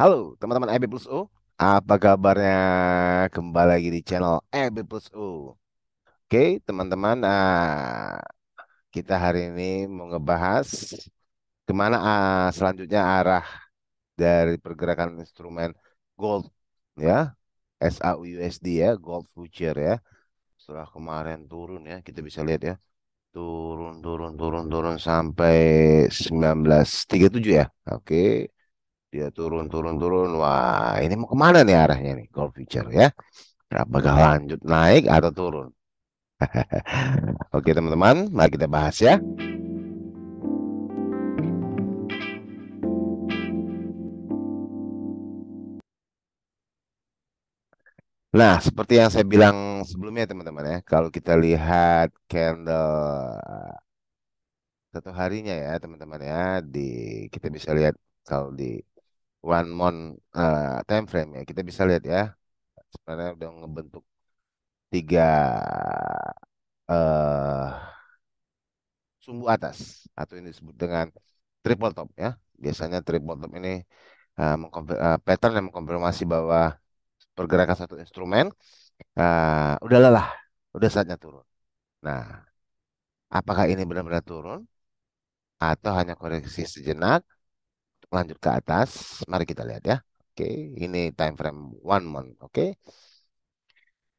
Halo teman-teman AB Plus U, apa kabarnya? Kembali lagi di channel AB Plus U. Oke teman-teman, uh, kita hari ini mau ngebahas kemana uh, selanjutnya arah dari pergerakan instrumen gold ya, SAUUSD ya, gold future ya. Setelah kemarin turun ya, kita bisa lihat ya, turun turun turun turun sampai 1937 ya. Oke. Okay dia turun, turun, turun. Wah, ini mau kemana nih arahnya nih? Gold future ya. Apakah lanjut naik atau turun? Oke teman-teman, mari kita bahas ya. Nah, seperti yang saya bilang sebelumnya teman-teman ya, kalau kita lihat candle satu harinya ya teman-teman ya, di kita bisa lihat kalau di one month uh, time frame ya kita bisa lihat ya sebenarnya udah ngebentuk tiga uh, sumbu atas atau ini disebut dengan triple top ya biasanya triple top ini uh, uh, pattern yang mengkonfirmasi bahwa pergerakan satu instrumen uh, udah lelah udah saatnya turun nah apakah ini benar-benar turun atau hanya koreksi sejenak lanjut ke atas. Mari kita lihat ya. Oke, ini time frame one month. Oke.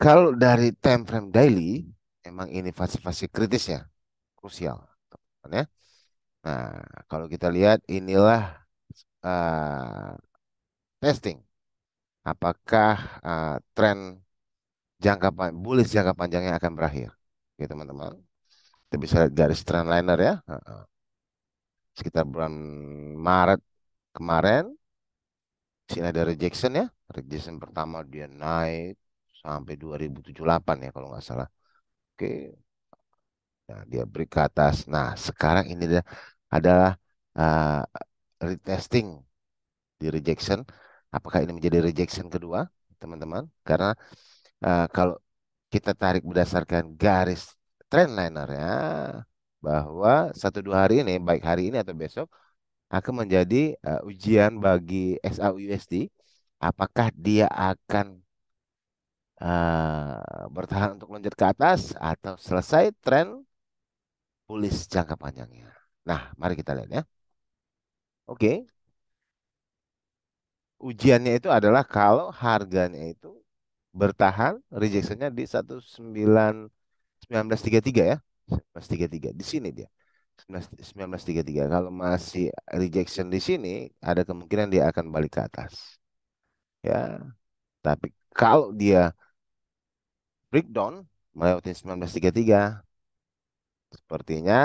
Kalau dari time frame daily, emang ini fase-fase kritis ya. Krusial. ya. Nah, kalau kita lihat inilah uh, testing. Apakah uh, eh, tren jangka panjang, bullish jangka panjangnya akan berakhir. Oke teman-teman. Kita bisa lihat garis trendliner ya. Sekitar bulan Maret kemarin sini ada rejection ya rejection pertama dia naik sampai 2078 ya kalau nggak salah oke nah dia break ke atas nah sekarang ini dia adalah uh, retesting di rejection apakah ini menjadi rejection kedua teman-teman karena uh, kalau kita tarik berdasarkan garis trendliner ya bahwa satu dua hari ini baik hari ini atau besok akan menjadi uh, ujian bagi SAUSD apakah dia akan uh, bertahan untuk loncat ke atas atau selesai tren bullish jangka panjangnya. Nah, mari kita lihat ya. Oke. Ujiannya itu adalah kalau harganya itu bertahan rejectionnya di 19 1933 ya. 1933 di sini dia. 1933. Kalau masih rejection di sini, ada kemungkinan dia akan balik ke atas. Ya. Tapi kalau dia breakdown melewati 1933, sepertinya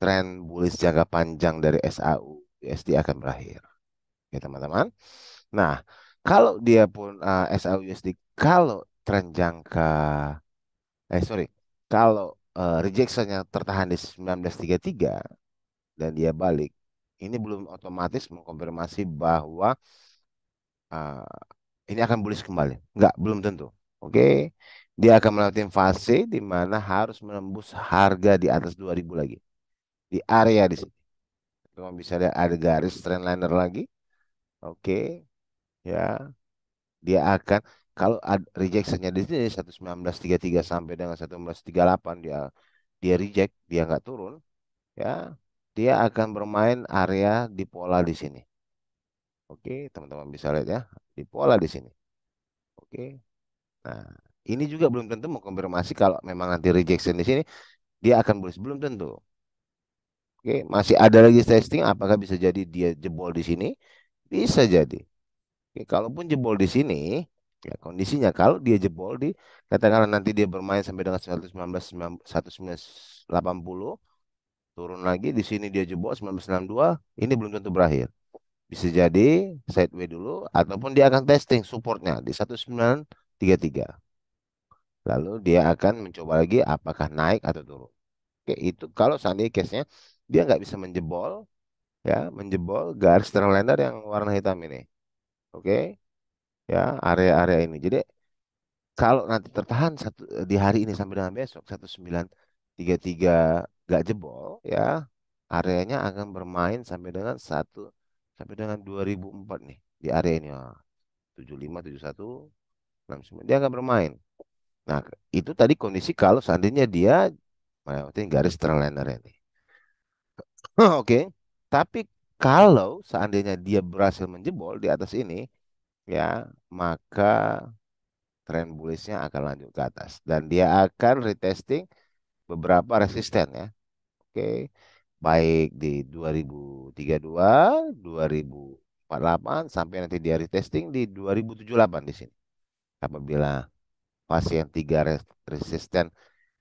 tren bullish jangka panjang dari SAU USD akan berakhir. Ya, teman-teman. Nah, kalau dia pun uh, eh, SAU USD kalau tren jangka eh sorry, kalau uh, eh, rejection yang tertahan di 1933 dan dia balik, ini belum otomatis mengkonfirmasi bahwa uh, ini akan bullish kembali. Enggak, belum tentu. Oke. Okay? Dia akan melewati fase di mana harus menembus harga di atas 2000 lagi. Di area di sini. Cuma bisa lihat ada garis trendliner lagi. Oke. Okay. Ya. Dia akan kalau rejectionnya di sini 1933 sampai dengan 1938 dia dia reject dia nggak turun ya dia akan bermain area di pola di sini oke teman-teman bisa lihat ya di pola di sini oke nah ini juga belum tentu mau konfirmasi kalau memang nanti rejection di sini dia akan bullish belum tentu oke masih ada lagi testing apakah bisa jadi dia jebol di sini bisa jadi oke kalaupun jebol di sini ya kondisinya kalau dia jebol di katakanlah nanti dia bermain sampai dengan 119 1980 turun lagi di sini dia jebol 1962 ini belum tentu berakhir bisa jadi sideway dulu ataupun dia akan testing supportnya di 1933 lalu dia akan mencoba lagi apakah naik atau turun oke itu kalau seandainya case-nya dia nggak bisa menjebol ya menjebol garis terlender yang warna hitam ini oke ya area-area ini. Jadi kalau nanti tertahan satu di hari ini sampai dengan besok 1933 gak jebol ya, areanya akan bermain sampai dengan 1 sampai dengan 2004 nih di area ini. Oh, 75 71 69 dia akan bermain. Nah, itu tadi kondisi kalau seandainya dia melewati garis trendliner ini. Oke, okay. tapi kalau seandainya dia berhasil menjebol di atas ini, ya maka tren bullishnya akan lanjut ke atas dan dia akan retesting beberapa resisten ya oke baik di 2032 2048 sampai nanti dia retesting di 2078 di sini apabila fase yang tiga resisten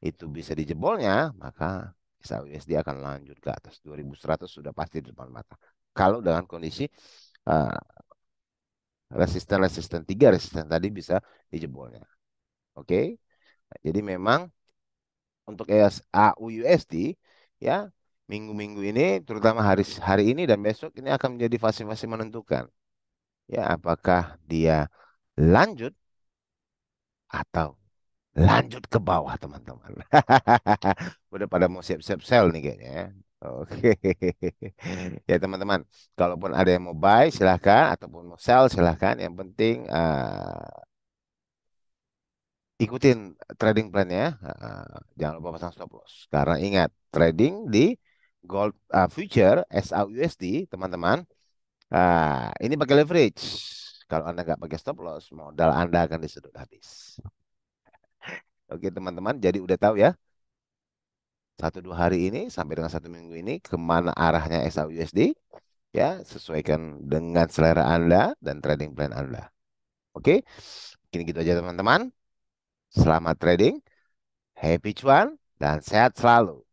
itu bisa dijebolnya maka bisa USD akan lanjut ke atas 2100 sudah pasti di depan mata kalau dengan kondisi uh, resisten-resisten tiga resisten tadi bisa dijebolnya. Oke. Okay? Nah, jadi memang untuk AUUSD ya minggu-minggu ini terutama hari hari ini dan besok ini akan menjadi fase-fase menentukan ya apakah dia lanjut atau lanjut ke bawah teman-teman udah pada mau siap-siap sel nih kayaknya ya. Oke. Okay. ya teman-teman, kalaupun ada yang mau buy silahkan ataupun mau sell silahkan. Yang penting uh, ikutin trading plan ya. Uh, eh, jangan lupa pasang stop loss. Karena ingat, trading di gold uh, future SAUSD, teman-teman. Uh, ini pakai leverage. Kalau Anda nggak pakai stop loss, modal Anda akan disedot habis. Oke, okay, teman-teman, jadi udah tahu ya satu dua hari ini sampai dengan satu minggu ini kemana arahnya SAU USD ya sesuaikan dengan selera Anda dan trading plan Anda. Oke, kini gitu aja teman-teman. Selamat trading, happy cuan, dan sehat selalu.